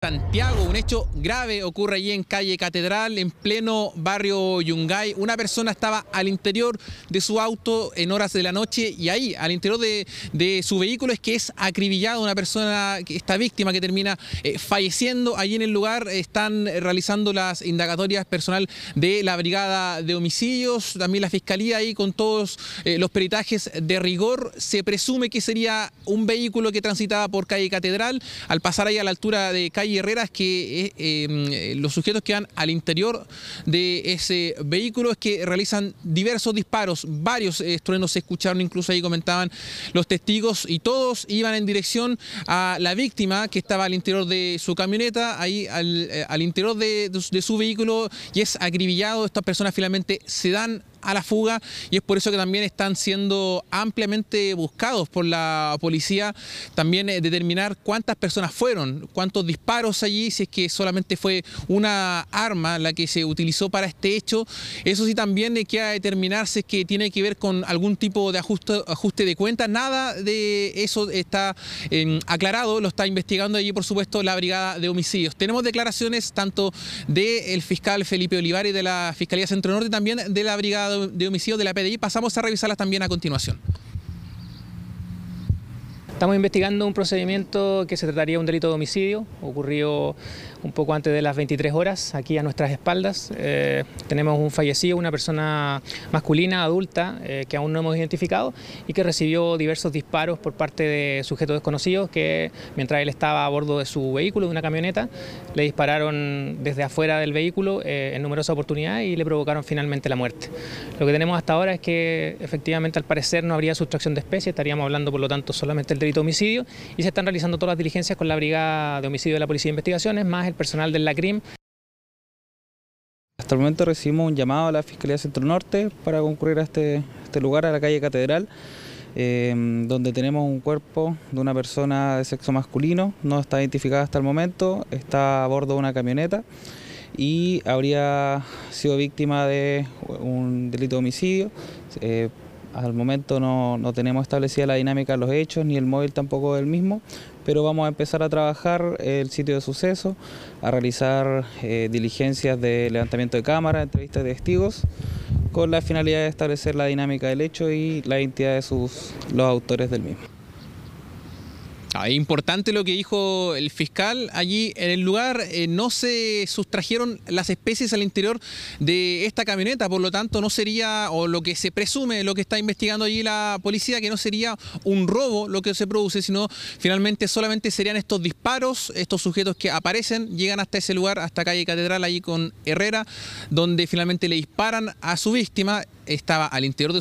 Santiago, un hecho grave ocurre allí en calle Catedral, en pleno barrio Yungay. Una persona estaba al interior de su auto en horas de la noche y ahí, al interior de, su vehículo, es que es acribillado, una persona, esta víctima que termina eh, falleciendo. Allí en el lugar eh, están eh, realizando las indagatorias personal de la Brigada de Homicidios, también la Fiscalía ahí con todos los peritajes de rigor. Se presume que sería un vehículo que transitaba por calle Catedral. Al pasar ahí a la altura de calle Herreras que em, eh, los sujetos que van al interior de ese vehículo es que realizan diversos disparos, varios eh, estruendos se escucharon, incluso ahí comentaban los testigos y todos iban en dirección a la víctima que estaba al interior de su camioneta, ahí al, eh, interior de, su vehículo y es acribillado, estas personas finalmente se dan a la fuga y es por eso que también están siendo ampliamente buscados por la policía, también eh, determinar cuántas personas fueron, cuántos disparos allí, si es que solamente fue una arma la que se utilizó para este hecho. Eso sí también hay eh, que determinarse es que tiene que ver con algún tipo de ajuste, ajuste de cuentas, nada de eso está em, aclarado, lo está investigando allí por supuesto la Brigada de Homicidios. Tenemos declaraciones tanto del fiscal Felipe Olivares de la Fiscalía Centro Norte, también de la Brigada de homicidio de la PDI, pasamos a revisarlas también a continuación. Estamos investigando un procedimiento que se trataría de un delito de homicidio, ocurrió un poco antes de las 23 horas, aquí a nuestras espaldas. Eh, tenemos un fallecido, una persona masculina, adulta, eh, que aún no hemos identificado y que recibió diversos disparos por parte de sujetos desconocidos que, mientras él estaba a bordo de su vehículo, de una camioneta, le dispararon desde afuera del vehículo eh, en numerosas oportunidades y le provocaron finalmente la muerte. Lo que tenemos hasta ahora es que, efectivamente, al parecer no habría sustracción de especie, estaríamos hablando, por lo tanto, solamente del delito de homicidio y se están realizando todas las diligencias con la Brigada de Homicidio de la Policía de Investigaciones, más el personal del LACRIM. Hasta el momento recibimos un llamado a la Fiscalía Centro Norte para concurrir a este, este lugar, a la calle Catedral, em, donde tenemos un cuerpo de una persona de sexo masculino, no está identificada hasta el momento, está a bordo de una camioneta y habría sido víctima de un delito de homicidio. Eh, al momento no, tenemos establecida la dinámica de los hechos, ni el móvil tampoco del mismo, pero vamos a empezar a trabajar el sitio de suceso, a realizar eh, diligencias de levantamiento de cámara, entrevistas de testigos, con la finalidad de establecer la dinámica del hecho y la identidad de sus, los autores del mismo. Es importante lo que dijo el fiscal. Allí en el lugar eh, no se sustrajeron las especies al interior de esta camioneta, por lo tanto no sería, o lo que se presume, lo que está investigando allí la policía, que no sería un robo lo que se produce, sino finalmente solamente serían estos disparos, estos sujetos que aparecen, llegan hasta ese lugar, hasta calle Catedral, allí con Herrera, donde finalmente le disparan a su víctima. Estaba al interior de